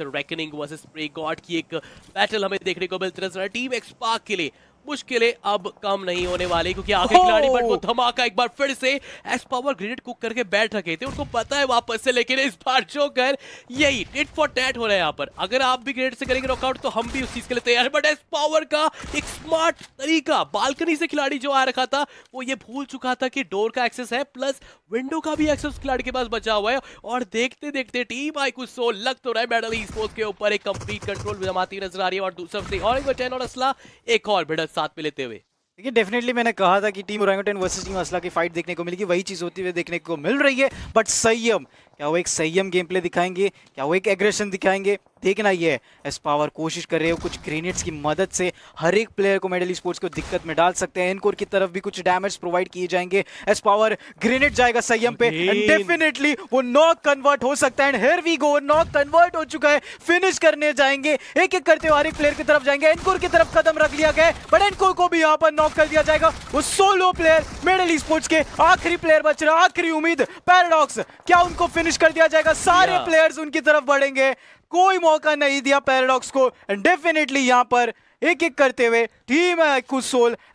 reckoning versus pray God की एक battle हमें देखने को मिलती नजर टीम एक्सपार्क के लिए मुश्किलें अब कम नहीं होने वाली क्योंकि आगे खिलाड़ी बट वो धमाका एक बार फिर से एस पावर ग्रेनेड कुक करके बैठ रखे थे उनको पता है वापस से लेकिन इस बार जो कर यही टिट फॉर टैट हो रहा है यहाँ पर अगर आप भी ग्रेनेड से करेंगे नॉकआउट तो हम भी उस चीज के लिए तैयार बट एस पावर का एक स्मार्ट तरीका बालकनी से खिलाड़ी जो आ रखा था वो ये भूल चुका था कि डोर का एक्सेस है प्लस विंडो का भी एक्सेस खिलाड़ी के पास बचा हुआ है और देखते देखते टीम आई कुछ सो लग तो रहा है मेडल के ऊपर एक कंप्लीट कंट्रोल जमाती नजर आ रही है और दूसरा और एक और असला एक और भिड़स साथ में लेते हुए देखिए डेफिनेटली मैंने कहा था कि टीम वर्सेस टीम असला की फाइट देखने को मिलेगी वही चीज़ होती हुई देखने को मिल रही है बट संयम क्या वो एक संयम गेम प्ले दिखाएंगे क्या वो एक एग्रेशन दिखाएंगे देखना ये एस पावर कोशिश कर रहे हो कुछ ग्रेनेड्स की मदद से हर एक प्लेयर को मेडल स्पोर्ट्स को दिक्कत में डाल सकते हैं इनकोर की तरफ भी कुछ डैमेज प्रोवाइड किए जाएंगे एस पावर ग्रेनेड जाएगा संयम पे डेफिनेटली वो नॉक कन्वर्ट हो सकता है here we go knock convert हो चुका है फिनिश करने जाएंगे एक एक करते हुए हर एक प्लेयर की तरफ जाएंगे एनकोर की तरफ कदम रख लिया गया बट एनकोर को भी यहाँ पर नॉक कर दिया जाएगा वो सोलो प्लेयर मेडल स्पोर्ट्स के आखिरी प्लेयर बच रहा आखिरी उम्मीद पैराडॉक्स क्या उनको फिनिश पनिश कर दिया जाएगा सारे प्लेयर्स उनकी तरफ बढ़ेंगे कोई मौका नहीं दिया पैराडॉक्स को एंड डेफिनेटली यहाँ पर एक एक करते हुए टीम है कुछ सोल